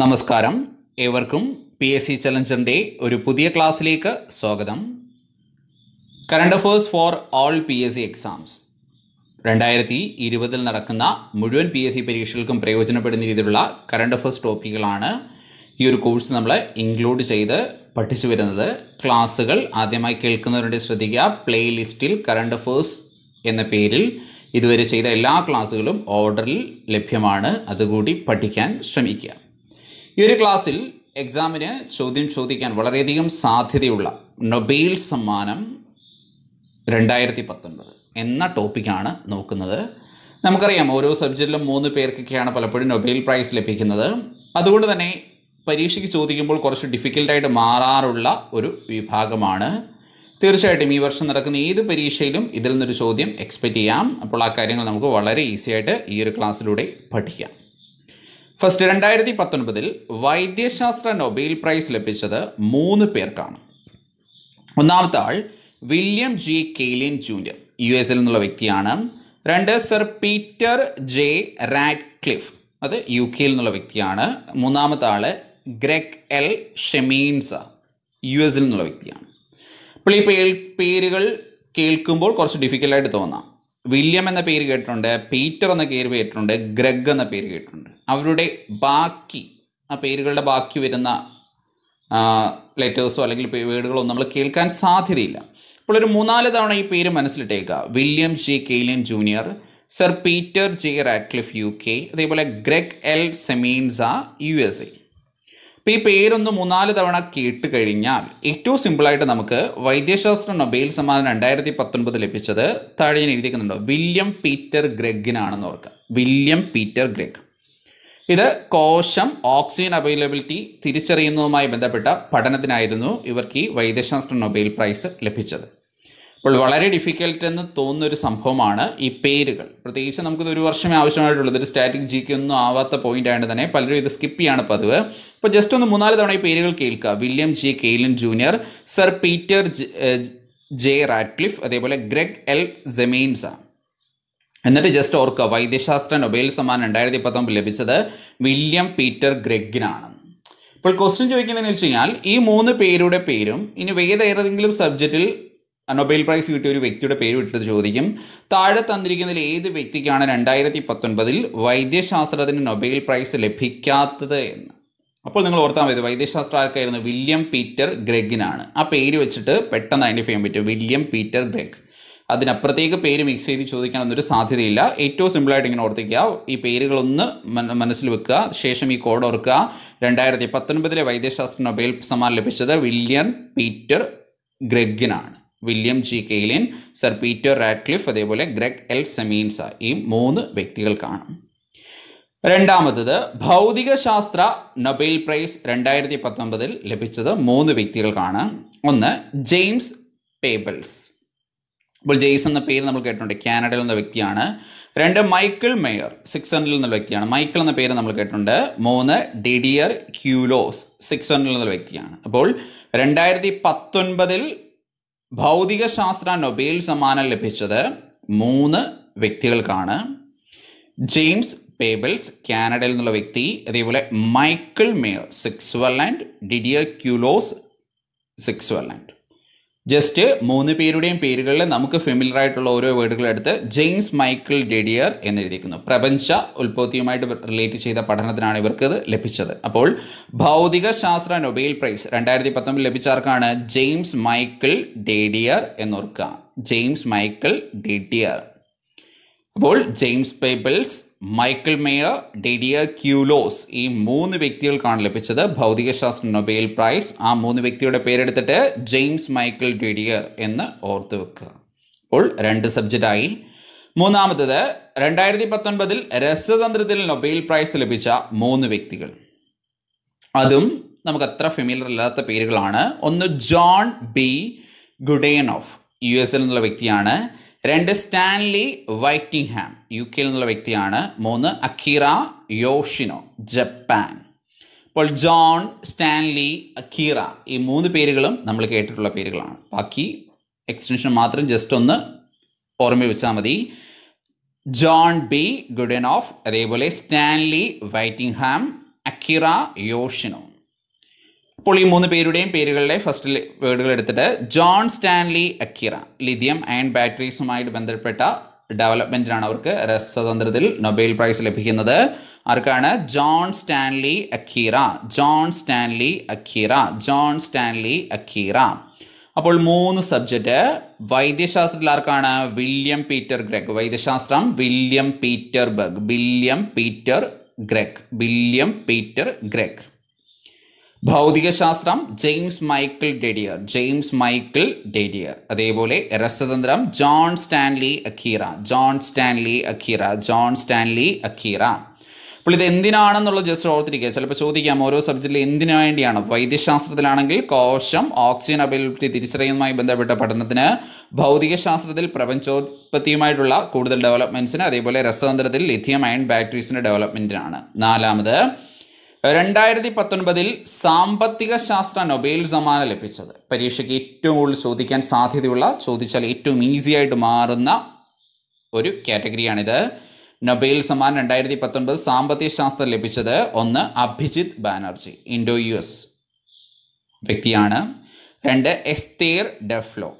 നമസ്കാരം ഏവർക്കും P S C ചലഞ്ചറിൻ്റെ ഒരു പുതിയ ക്ലാസ്സിലേക്ക് സ്വാഗതം current affairs for all P S C exams രണ്ടായിരത്തി ഇരുപതിൽ നടക്കുന്ന മുഴുവൻ പി എസ് സി പരീക്ഷകൾക്കും പ്രയോജനപ്പെടുന്ന രീതിയിലുള്ള കറണ്ട് അഫേഴ്സ് ടോപ്പിക്കുകളാണ് ഈ ഒരു കോഴ്സ് നമ്മൾ ഇൻക്ലൂഡ് ചെയ്ത് പഠിച്ചു വരുന്നത് ക്ലാസ്സുകൾ ആദ്യമായി കേൾക്കുന്നവരുടെ ശ്രദ്ധിക്കുക പ്ലേലിസ്റ്റിൽ കറണ്ട് അഫേഴ്സ് എന്ന പേരിൽ ഇതുവരെ ചെയ്ത എല്ലാ ക്ലാസ്സുകളും ഓർഡറിൽ ലഭ്യമാണ് അതുകൂടി പഠിക്കാൻ ശ്രമിക്കുക ഈ ഒരു ക്ലാസ്സിൽ എക്സാമിന് ചോദ്യം ചോദിക്കാൻ വളരെയധികം സാധ്യതയുള്ള നൊബേൽ സമ്മാനം രണ്ടായിരത്തി പത്തൊൻപത് എന്ന ടോപ്പിക്കാണ് നോക്കുന്നത് നമുക്കറിയാം ഓരോ സബ്ജക്റ്റിലും മൂന്ന് പേർക്കൊക്കെയാണ് പലപ്പോഴും നൊബേൽ പ്രൈസ് ലഭിക്കുന്നത് അതുകൊണ്ട് തന്നെ പരീക്ഷയ്ക്ക് ചോദിക്കുമ്പോൾ കുറച്ച് ഡിഫിക്കൽട്ടായിട്ട് മാറാറുള്ള ഒരു വിഭാഗമാണ് തീർച്ചയായിട്ടും ഈ വർഷം നടക്കുന്ന ഏത് പരീക്ഷയിലും ഇതിൽ നിന്നൊരു ചോദ്യം എക്സ്പെക്റ്റ് ചെയ്യാം അപ്പോൾ ആ കാര്യങ്ങൾ നമുക്ക് വളരെ ഈസിയായിട്ട് ഈ ഒരു ക്ലാസ്സിലൂടെ പഠിക്കാം ഫസ്റ്റ് രണ്ടായിരത്തി പത്തൊൻപതിൽ വൈദ്യശാസ്ത്ര നൊബേൽ പ്രൈസ് ലഭിച്ചത് മൂന്ന് പേർക്കാണ് ഒന്നാമത്തെ ആൾ William G Kaelin junior U എസിൽ നിന്നുള്ള വ്യക്തിയാണ് രണ്ട് sir Peter J Ratcliffe അത് യു കെയിൽ നിന്നുള്ള വ്യക്തിയാണ് മൂന്നാമത്തെ ആൾ ഗ്രെഗ് എൽ ഷെമീൻസ യു എസിൽ നിന്നുള്ള വ്യക്തിയാണ് അപ്പോൾ ഈ പേരുകൾ കേൾക്കുമ്പോൾ കുറച്ച് ഡിഫിക്കൽട്ടായിട്ട് തോന്നാം വില്യം എന്ന പേര് കേട്ടിട്ടുണ്ട് പീറ്റർ എന്ന പേര് കേട്ടിട്ടുണ്ട് ഗ്രഗ് എന്ന പേര് കേട്ടിട്ടുണ്ട് അവരുടെ ബാക്കി ആ പേരുകളുടെ ബാക്കി വരുന്ന ലെറ്റേഴ്സോ അല്ലെങ്കിൽ വേർഡുകളോ നമ്മൾ കേൾക്കാൻ സാധ്യതയില്ല അപ്പോൾ ഒരു മൂന്നാല് തവണ ഈ പേര് മനസ്സിലിട്ടേക്കുക William J Kaelin Junior Sir Peter J Ratcliffe U K അതേപോലെ Gregg L Semenza U S A ഇപ്പം ഈ പേരൊന്ന് മൂന്നാല് തവണ കേട്ട് കഴിഞ്ഞാൽ ഏറ്റവും സിമ്പിളായിട്ട് നമുക്ക് വൈദ്യശാസ്ത്ര നൊബേൽ സമ്മാനം രണ്ടായിരത്തി പത്തൊൻപത് ലഭിച്ചത് താഴെ ഞാൻ എഴുതിക്കുന്നുണ്ടോ വില്യം പീറ്റർ ഗ്രെഗിനാണെന്ന് ഓർക്കുക വില്യം പീറ്റർ ഗ്രെഗ് ഇത് കോശം ഓക്സിജൻ അവൈലബിലിറ്റി തിരിച്ചറിയുന്നതുമായി ബന്ധപ്പെട്ട പഠനത്തിനായിരുന്നു ഇവർക്ക് ഈ വൈദ്യശാസ്ത്ര നൊബേൽ പ്രൈസ് ലഭിച്ചത് അപ്പോൾ വളരെ ഡിഫിക്കൽട്ട് എന്ന് തോന്നുന്ന ഒരു സംഭവമാണ് ഈ പേരുകൾ പ്രത്യേകിച്ച് നമുക്കിത് ഒരു വർഷമേ ആവശ്യമായിട്ടുള്ളത് ഒരു സ്റ്റാറ്റിക് ജി ഒന്നും ആവാത്ത പോയിന്റ് ആയതുകൊണ്ട് തന്നെ പലരും ഇത് സ്കിപ്പ് ചെയ്യാണ് പതിവ് അപ്പോൾ ജസ്റ്റ് ഒന്ന് മൂന്നാല് തവണ ഈ പേരുകൾ കേൾക്കുക William G Kaelin Junior Sir Peter J Ratcliffe അതേപോലെ ഗ്രെഗ് എൽ ജെമീൻസ എന്നിട്ട് ജസ്റ്റ് ഓർക്കുക വൈദ്യശാസ്ത്ര നൊബേൽ സമ്മാനം രണ്ടായിരത്തി പത്തൊമ്പത് ലഭിച്ചത് വില്യം പീറ്റർ ഗ്രെഗിനാണ് ഇപ്പോൾ ക്വസ്റ്റ്യൻ ചോദിക്കുന്നതെന്ന് വെച്ച് കഴിഞ്ഞാൽ ഈ മൂന്ന് പേരുടെ പേരും ഇനി വേദ ഏതെങ്കിലും സബ്ജക്റ്റിൽ നൊബേൽ പ്രൈസ് കിട്ടിയ ഒരു വ്യക്തിയുടെ പേര് വിട്ടത് ചോദിക്കും താഴെ തന്നിരിക്കുന്നതിൽ ഏത് വ്യക്തിക്കാണ് രണ്ടായിരത്തി പത്തൊൻപതിൽ വൈദ്യശാസ്ത്രത്തിന് നൊബേൽ പ്രൈസ് ലഭിക്കാത്തത് എന്ന് അപ്പോൾ നിങ്ങൾ ഓർത്താൽ മതി വൈദ്യശാസ്ത്ര ആർക്കായിരുന്നു വില്യം പീറ്റർ ഗ്രെഗിനാണ് ആ പേര് വെച്ചിട്ട് പെട്ടെന്ന് ഐഡൻറ്റിഫൈ ചെയ്യാൻ പറ്റും വില്യം പീറ്റർ ഗ്രെഗ് അതിനപ്പുറത്തേക്ക് പേര് മിക്സ് ചെയ്ത് ചോദിക്കാനൊന്നൊരു സാധ്യതയില്ല ഏറ്റവും സിമ്പിളായിട്ട് ഇങ്ങനെ ഓർത്തിക്കുക ഈ പേരുകളൊന്ന് മനസ്സിൽ വെക്കുക ശേഷം ഈ കോഡ് ഓർക്കുക രണ്ടായിരത്തി പത്തൊൻപതിലെ വൈദ്യശാസ്ത്ര നൊബേൽ സമ്മാനം ലഭിച്ചത് വില്യം പീറ്റർ ഗ്രെഗിനാണ് William G Kaelin Sir Peter Radcliffe അതേപോലെ ഗ്രെഗ് എൽ സെമീൻസ ഈ മൂന്ന് വ്യക്തികൾക്കാണ് രണ്ടാമത്തത് ഭൗതികശാസ്ത്ര നൊബേൽ പ്രൈസ് രണ്ടായിരത്തി പത്തൊമ്പതിൽ ലഭിച്ചത് മൂന്ന് വ്യക്തികൾക്കാണ് ഒന്ന് ജെയിംസ് പേബിൾസ് ഇപ്പോൾ ജെയിംസ് എന്ന പേര് നമ്മൾ കേട്ടിട്ടുണ്ട് കാനഡയിൽ നിന്ന വ്യക്തിയാണ് രണ്ട് മൈക്കിൾ മേയർ സിക്സ് ഹൺഡ്രഡിൽ നിന്നുള്ള വ്യക്തിയാണ് മൈക്കിൾ എന്ന പേര് നമ്മൾ കേട്ടിട്ടുണ്ട് മൂന്ന് ഡിഡിയർ ക്യൂലോസ് സിക്സ് ഹൺഡ്രഡിൽ നിന്നുള്ള വ്യക്തിയാണ് അപ്പോൾ രണ്ടായിരത്തി പത്തൊൻപതിൽ ഭൗതികശാസ്ത്ര നൊബേൽ സമ്മാനം ലഭിച്ചത് മൂന്ന് വ്യക്തികൾക്കാണ് ജെയിംസ് പേബിൾസ് കാനഡയിൽ നിന്നുള്ള വ്യക്തി അതേപോലെ Michael Mayor Switzerland Didier Queloz Switzerland just മൂന്ന് പേരുടെയും പേരുകളിൽ നമുക്ക് ഫെമിലർ ആയിട്ടുള്ള ഓരോ വേർഡുകൾ എടുത്ത് ജെയിംസ് മൈക്കിൾ ഡെഡിയർ എന്നെഴുതിയിരിക്കുന്നു പ്രപഞ്ച ഉൽപ്പത്തിയുമായിട്ട് റിലേറ്റ് ചെയ്ത പഠനത്തിനാണ് ഇവർക്ക് ഇത് ലഭിച്ചത് അപ്പോൾ ഭൗതിക ശാസ്ത്ര നൊബേൽ പ്രൈസ് രണ്ടായിരത്തി പത്തൊമ്പതിൽ ലഭിച്ചവർക്കാണ് ജെയിംസ് മൈക്കിൾ ഡേഡിയർ എന്നോർക്കുക ജെയിംസ് മൈക്കിൾ ഡെഡിയർ അപ്പോൾ James Peebles Michael Mayor Didier Queloz ഈ മൂന്ന് വ്യക്തികൾക്കാണ് ലഭിച്ചത് ഭൗതികശാസ്ത്ര നൊബേൽ പ്രൈസ് ആ മൂന്ന് വ്യക്തിയുടെ പേരെടുത്തിട്ട് ജെയിംസ് മൈക്കിൾ ഡെഡിയർ എന്ന് ഓർത്തു വെക്കുക അപ്പോൾ രണ്ട് സബ്ജക്റ്റായി മൂന്നാമത്തത് രണ്ടായിരത്തി പത്തൊൻപതിൽ രസതന്ത്രത്തിൽ നൊബേൽ പ്രൈസ് ലഭിച്ച മൂന്ന് വ്യക്തികൾ അതും നമുക്ക് അത്ര ഫെമിലർ അല്ലാത്ത പേരുകളാണ് ഒന്ന് John B of U S എന്നുള്ള വ്യക്തിയാണ് രണ്ട് സ്റ്റാൻലി വൈറ്റിംഗ്ഹാം യു കെയിൽ നിന്നുള്ള വ്യക്തിയാണ് മൂന്ന് അക്കീറ യോഷിനോ ജപ്പാൻ അപ്പോൾ ജോൺ സ്റ്റാൻലി അക്കീറ ഈ മൂന്ന് പേരുകളും നമ്മൾ കേട്ടിട്ടുള്ള പേരുകളാണ് ബാക്കി എക്സ്റ്റൻഷൻ മാത്രം ജസ്റ്റ് ഒന്ന് ഓർമ്മ വെച്ചാൽ മതി ജോൺ ബി ഗുഡൻ ഓഫ് അതേപോലെ സ്റ്റാൻലി വൈറ്റിംഗ്ഹാം അക്കിറ യോഷിനോ ഇപ്പോൾ ഈ മൂന്ന് പേരുടെയും പേരുകളുടെ ഫസ്റ്റ് വേർഡുകൾ എടുത്തിട്ട് John Stanley Akira lithium ion ബാറ്ററീസുമായിട്ട് ബന്ധപ്പെട്ട ഡെവലപ്മെന്റിനാണ് അവർക്ക് രസതന്ത്രത്തിൽ നൊബേൽ പ്രൈസ് ലഭിക്കുന്നത് ആർക്കാണ് John Stanley Akira John Stanley Akira John Stanley Akira അപ്പോൾ മൂന്ന് സബ്ജക്റ്റ് വൈദ്യശാസ്ത്രത്തിൽ ആർക്കാണ് വില്യം പീറ്റർ ഗ്രെഗ് വൈദ്യശാസ്ത്രം വില്യം പീറ്റർ ബർഗ് William Peter Gregg William Peter Gregg ഭൗതികശാസ്ത്രം James Michael Didier James Michael Didier അതേപോലെ രസതന്ത്രം John Stanley Akira John Stanley Akira John Stanley Akira അപ്പോൾ ഇത് എന്തിനാണെന്നുള്ളത് ജസ്റ്റ് ഓർത്തിരിക്കുക ചിലപ്പോൾ ചോദിക്കാം ഓരോ സബ്ജക്റ്റിൽ എന്തിനു വേണ്ടിയാണ് വൈദ്യശാസ്ത്രത്തിലാണെങ്കിൽ കോശം ഓക്സിജൻ അവൈലബിലിറ്റി തിരിച്ചറിയുന്നതുമായി ബന്ധപ്പെട്ട പഠനത്തിന് ഭൗതികശാസ്ത്രത്തിൽ പ്രപഞ്ചോത്പത്തിയുമായിട്ടുള്ള കൂടുതൽ ഡെവലപ്മെൻറ്റ്സിന് അതേപോലെ രസതന്ത്രത്തിൽ ലിഥിയം അയൺ ബാറ്ററീസിൻ്റെ ഡെവലപ്മെൻറ്റിനാണ് നാലാമത് രണ്ടായിരത്തി പത്തൊൻപതിൽ സാമ്പത്തിക ശാസ്ത്ര നൊബേൽ സമ്മാനം ലഭിച്ചത് പരീക്ഷയ്ക്ക് ഏറ്റവും കൂടുതൽ ചോദിക്കാൻ സാധ്യതയുള്ള ചോദിച്ചാൽ ഏറ്റവും ഈസി ആയിട്ട് മാറുന്ന ഒരു കാറ്റഗറിയാണിത് നൊബേൽ സമ്മാനം രണ്ടായിരത്തി പത്തൊൻപത് സാമ്പത്തിക ശാസ്ത്രം ലഭിച്ചത് ഒന്ന് Abhijit Banerjee Indo U S വ്യക്തിയാണ് രണ്ട് എസ്തേർ ഡെഫ്ലോ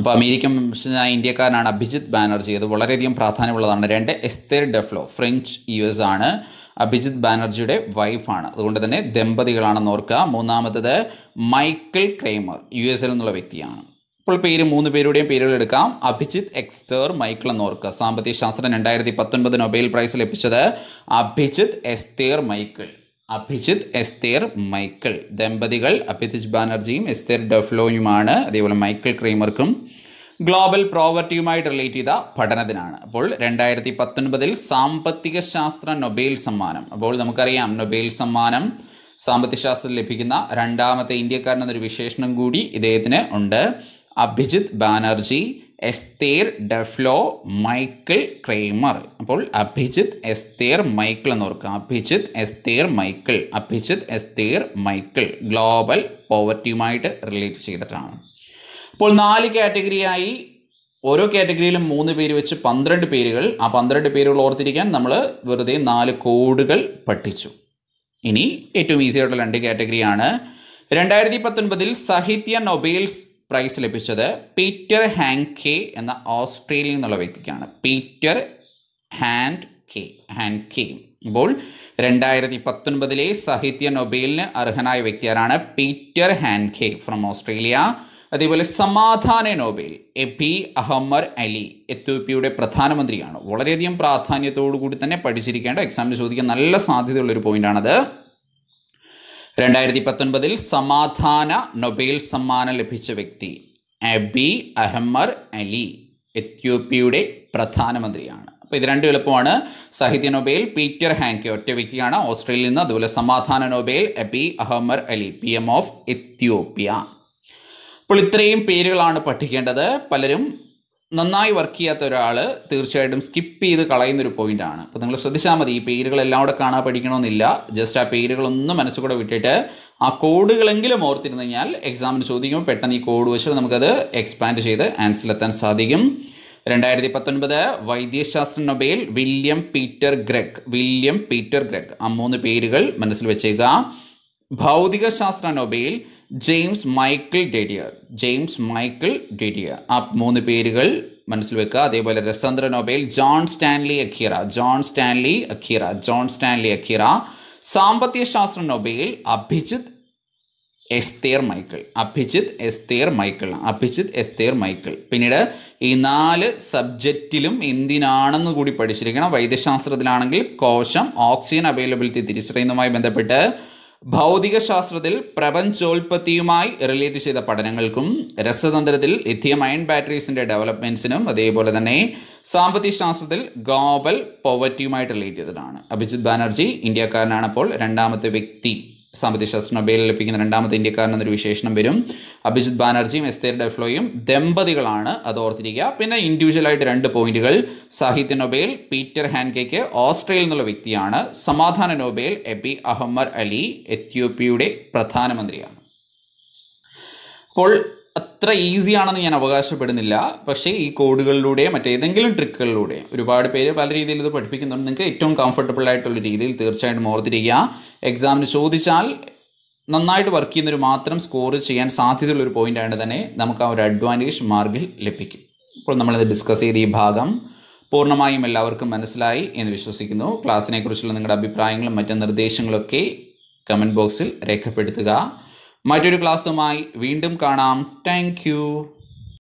അപ്പോൾ അമേരിക്കൻ വംശജനായ ഇന്ത്യക്കാരനാണ് അഭിജിത് ബാനർജി അത് വളരെയധികം പ്രാധാന്യമുള്ളതാണ് രണ്ട് Esther Duflo French U S ആണ് അഭിജിത് ബാനർജിയുടെ വൈഫാണ് അതുകൊണ്ട് തന്നെ ദമ്പതികളാണെന്ന് ഓർക്കുക മൂന്നാമത്തത് മൈക്കിൾ ക്രൈമർ യു എൽ എന്നുള്ള വ്യക്തിയാണ് ഇപ്പോൾ പേര് മൂന്ന് പേരുടെയും പേരുകൾ എടുക്കാം അഭിജിത് എക്സ്റ്റർ മൈക്കിൾ ഓർക്കുക സാമ്പത്തിക ശാസ്ത്രം രണ്ടായിരത്തി പത്തൊൻപത് നൊബേൽ പ്രൈസ് ലഭിച്ചത് Abhijit Esther Michael Abhijit Esther Michael ദമ്പതികൾ അഭിജിത് ബാനർജിയും എസ്തേർ ഡെഫ്ലോയുമാണ് അതേപോലെ മൈക്കിൾ ക്രൈമർക്കും ഗ്ലോബൽ പ്രോവർട്ടിയുമായിട്ട് റിലേറ്റ് ചെയ്ത പഠനത്തിനാണ് അപ്പോൾ രണ്ടായിരത്തി പത്തൊൻപതിൽ സാമ്പത്തിക ശാസ്ത്ര നൊബേൽ സമ്മാനം അപ്പോൾ നമുക്കറിയാം നൊബേൽ സമ്മാനം സാമ്പത്തിക ശാസ്ത്രത്തിൽ ലഭിക്കുന്ന രണ്ടാമത്തെ ഇന്ത്യക്കാരൻ എന്നൊരു വിശേഷണം കൂടി ഇദ്ദേഹത്തിന് ഉണ്ട് Abhijit Banerjee Esther Duflo Michael Kremer അപ്പോൾ അഭിജിത് എസ്തേർ മൈക്കിൾ എന്ന് ഓർക്കുക Abhijit Esther Michael Abhijit Esther Michael global പോവർട്ടിയുമായിട്ട് റിലേറ്റ് ചെയ്തിട്ടാണ് ഇപ്പോൾ നാല് കാറ്റഗറിയായി ഓരോ കാറ്റഗറിയിലും മൂന്ന് പേര് വെച്ച് പന്ത്രണ്ട് പേരുകൾ ആ പന്ത്രണ്ട് പേരുകൾ ഓർത്തിരിക്കാൻ നമ്മൾ വെറുതെ നാല് കോഡുകൾ പഠിച്ചു ഇനി ഏറ്റവും ഈസി ആയിട്ടുള്ള രണ്ട് കാറ്റഗറിയാണ് രണ്ടായിരത്തി പത്തൊൻപതിൽ സാഹിത്യ നൊബേൽസ് പ്രൈസ് ലഭിച്ചത് പീറ്റർ കെ എന്ന ഓസ്ട്രേലിയയിൽ നിന്നുള്ള വ്യക്തിക്കാണ് Peter Handke Handke ഇപ്പോൾ രണ്ടായിരത്തി പത്തൊൻപതിലെ സാഹിത്യ നൊബേലിന് അർഹനായ വ്യക്തി ആരാണ് പീറ്റർ കെ ഫ്രം ഓസ്ട്രേലിയ അതേപോലെ സമാധാന നോബേൽ എബി അഹമ്മദ് അലി എത്യോപ്യയുടെ പ്രധാനമന്ത്രിയാണ് വളരെയധികം പ്രാധാന്യത്തോടു കൂടി തന്നെ പഠിച്ചിരിക്കേണ്ട എക്സാമിന് ചോദിക്കാൻ നല്ല സാധ്യതയുള്ളൊരു പോയിന്റാണത് രണ്ടായിരത്തി പത്തൊൻപതിൽ സമാധാന നൊബേൽ സമ്മാനം ലഭിച്ച വ്യക്തി എബി അഹമ്മർ അലി എത്യോപ്യയുടെ പ്രധാനമന്ത്രിയാണ് അപ്പോൾ ഇത് രണ്ടും എളുപ്പമാണ് സാഹിത്യ നൊബേൽ പീറ്റർ ഹാങ്കെ ഒറ്റ വ്യക്തിയാണ് ഓസ്ട്രേലിയയിൽ നിന്ന് അതുപോലെ സമാധാന Nobel Abiy Ahmed Ali P M of Ethiopia അപ്പോൾ ഇത്രയും പേരുകളാണ് പഠിക്കേണ്ടത് പലരും നന്നായി വർക്ക് ചെയ്യാത്ത ഒരാൾ തീർച്ചയായിട്ടും സ്കിപ്പ് ചെയ്ത് കളയുന്നൊരു പോയിൻ്റാണ് അപ്പോൾ നിങ്ങൾ ശ്രദ്ധിച്ചാൽ മതി ഈ പേരുകൾ എല്ലാം കൂടെ കാണാൻ പഠിക്കണമെന്നില്ല ജസ്റ്റ് ആ പേരുകളൊന്നും മനസ്സുകൂടെ വിട്ടിട്ട് ആ കോഡുകളെങ്കിലും ഓർത്തിരുന്നു കഴിഞ്ഞാൽ എക്സാമിന് ചോദിക്കുമ്പോൾ പെട്ടെന്ന് ഈ കോഡ് വെച്ച് നമുക്കത് എക്സ്പാൻഡ് ചെയ്ത് ആൻസറിലെത്താൻ സാധിക്കും രണ്ടായിരത്തി പത്തൊൻപത് വൈദ്യശാസ്ത്ര Nobel William Peter Gregg William Peter Gregg ആ മൂന്ന് പേരുകൾ മനസ്സിൽ വെച്ചേക്കുക ഭൗതികശാസ്ത്ര Nobel James Michael Didier James Michael Didier ആ മൂന്ന് പേരുകൾ മനസ്സിൽ വെക്കുക അതേപോലെ രസതന്ത്ര Nobel John Stanley Akira John Stanley Akira John Stanley Akira സാമ്പത്തിക ശാസ്ത്ര Nobel Abhijit Esther Michael Abhijit Esther Michael Abhijit Esther Michael പിന്നീട് ഈ നാല് സബ്ജക്റ്റിലും എന്തിനാണെന്ന് കൂടി പഠിച്ചിരിക്കണം വൈദ്യശാസ്ത്രത്തിലാണെങ്കിൽ കോശം ഓക്സിജൻ അവൈലബിലിറ്റി തിരിച്ചറിയുന്നതുമായി ബന്ധപ്പെട്ട് ഭൗതികശാസ്ത്രത്തിൽ പ്രപഞ്ചോൽപത്തിയുമായി റിലേറ്റ് ചെയ്ത പഠനങ്ങൾക്കും രസതന്ത്രത്തിൽ ലിഥിയം അയൺ ബാറ്ററീസിൻ്റെ ഡെവലപ്മെൻറ്റ്സിനും അതേപോലെ തന്നെ സാമ്പത്തിക ശാസ്ത്രത്തിൽ ഗ്ലോബൽ പോവർട്ടിയുമായിട്ട് റിലേറ്റ് ചെയ്തതാണ് അഭിജിത് ബാനർജി ഇന്ത്യക്കാരനാണ് അപ്പോൾ രണ്ടാമത്തെ വ്യക്തി സാമ്പത്തികശാസ്ത്ര നൊബേലിൽ ലഭിക്കുന്ന രണ്ടാമത്തെ ഇന്ത്യക്കാരൻ എന്നൊരു വിശേഷണം വരും അഭിജിത് ബാനർജിയും തേർ ഡെഫ്ലോയും ദമ്പതികളാണ് അത് ഓർത്തിരിക്കുക പിന്നെ ഇൻഡിവിജ്വലായിട്ട് രണ്ട് പോയിന്റുകൾ സാഹിത്യ നൊബേൽ പീറ്റർ ഹാൻകേക്ക് ഓസ്ട്രേലിയയിൽ എന്നുള്ള വ്യക്തിയാണ് സമാധാന നൊബേൽ എബി അഹമ്മദ് അലി എത്യോപ്യയുടെ പ്രധാനമന്ത്രിയാണ് അപ്പോൾ അത്ര ഈസി ആണെന്ന് ഞാൻ അവകാശപ്പെടുന്നില്ല പക്ഷേ ഈ കോഡുകളിലൂടെ മറ്റേതെങ്കിലും ട്രിക്കുകളിലൂടെ ഒരുപാട് പേര് പല രീതിയിൽ ഇത് പഠിപ്പിക്കുന്നുണ്ട് നിങ്ങൾക്ക് ഏറ്റവും കംഫർട്ടബിൾ ആയിട്ടുള്ള രീതിയിൽ തീർച്ചയായിട്ടും ഓർത്തിരിക്കുക എക്സാമിന് ചോദിച്ചാൽ നന്നായിട്ട് വർക്ക് ചെയ്യുന്നവർ മാത്രം സ്കോർ ചെയ്യാൻ സാധ്യതയുള്ള ഒരു പോയിൻ്റ് ആയിട്ട് തന്നെ നമുക്ക് ആ ഒരു അഡ്വാൻറ്റേജ് മാർഗിൽ ലഭിക്കും ഇപ്പോൾ നമ്മളിത് ഡിസ്കസ് ചെയ്ത ഈ ഭാഗം പൂർണ്ണമായും എല്ലാവർക്കും മനസ്സിലായി എന്ന് വിശ്വസിക്കുന്നു ക്ലാസ്സിനെക്കുറിച്ചുള്ള നിങ്ങളുടെ അഭിപ്രായങ്ങളും മറ്റ് നിർദ്ദേശങ്ങളൊക്കെ കമൻറ്റ് ബോക്സിൽ രേഖപ്പെടുത്തുക മറ്റൊരു ക്ലാസ്സുമായി വീണ്ടും കാണാം താങ്ക്